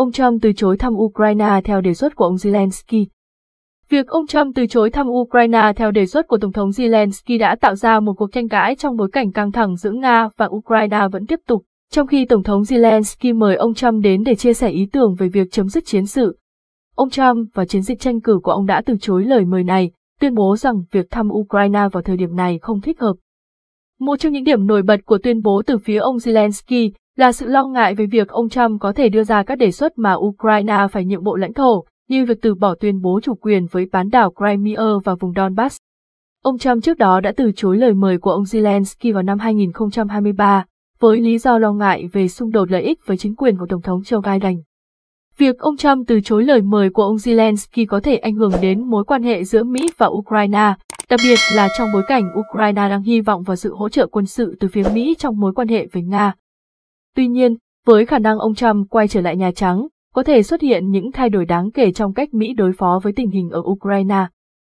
ông Trump từ chối thăm Ukraine theo đề xuất của ông Zelensky. Việc ông Trump từ chối thăm Ukraine theo đề xuất của Tổng thống Zelensky đã tạo ra một cuộc tranh cãi trong bối cảnh căng thẳng giữa Nga và Ukraine vẫn tiếp tục, trong khi Tổng thống Zelensky mời ông Trump đến để chia sẻ ý tưởng về việc chấm dứt chiến sự. Ông Trump và chiến dịch tranh cử của ông đã từ chối lời mời này, tuyên bố rằng việc thăm Ukraine vào thời điểm này không thích hợp. Một trong những điểm nổi bật của tuyên bố từ phía ông Zelensky là sự lo ngại về việc ông Trump có thể đưa ra các đề xuất mà Ukraine phải nhượng bộ lãnh thổ, như việc từ bỏ tuyên bố chủ quyền với bán đảo Crimea và vùng Donbass. Ông Trump trước đó đã từ chối lời mời của ông Zelensky vào năm 2023, với lý do lo ngại về xung đột lợi ích với chính quyền của Tổng thống Joe Biden. Việc ông Trump từ chối lời mời của ông Zelensky có thể ảnh hưởng đến mối quan hệ giữa Mỹ và Ukraine, đặc biệt là trong bối cảnh Ukraine đang hy vọng vào sự hỗ trợ quân sự từ phía Mỹ trong mối quan hệ với Nga. Tuy nhiên, với khả năng ông Trump quay trở lại Nhà Trắng, có thể xuất hiện những thay đổi đáng kể trong cách Mỹ đối phó với tình hình ở Ukraine.